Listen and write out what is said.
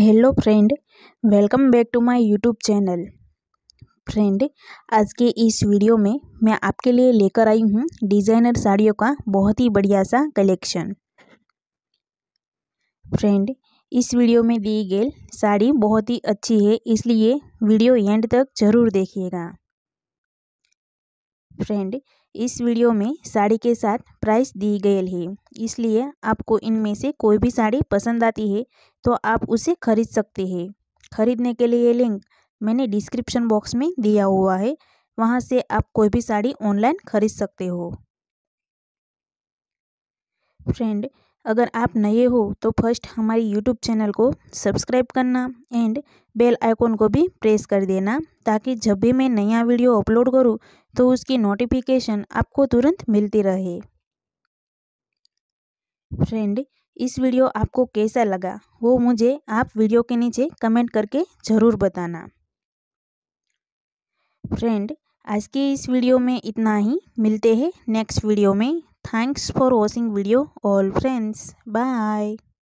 hello friend welcome back to my YouTube channel friend आज के इस वीडियो में मैं आपके लिए लेकर आई हूँ डिज़ाइनर साड़ियों का बहुत ही बढ़िया सा कलेक्शन फ्रेंड इस वीडियो में दी गई साड़ी बहुत ही अच्छी है इसलिए वीडियो एंड तक ज़रूर देखिएगा फ्रेंड इस वीडियो में साड़ी के साथ प्राइस दी गई है इसलिए आपको इनमें से कोई भी साड़ी पसंद आती है तो आप उसे खरीद सकते हैं खरीदने के लिए लिंक मैंने डिस्क्रिप्शन बॉक्स में दिया हुआ है वहाँ से आप कोई भी साड़ी ऑनलाइन खरीद सकते हो फ्रेंड अगर आप नए हो तो फर्स्ट हमारी यूट्यूब चैनल को सब्सक्राइब करना एंड बेल आइकॉन को भी प्रेस कर देना ताकि जब भी मैं नया वीडियो अपलोड करूँ तो उसकी नोटिफिकेशन आपको तुरंत मिलती रहे फ्रेंड इस वीडियो आपको कैसा लगा वो मुझे आप वीडियो के नीचे कमेंट करके ज़रूर बताना फ्रेंड आज के इस वीडियो में इतना ही मिलते हैं नेक्स्ट वीडियो में thanks for watching video all friends bye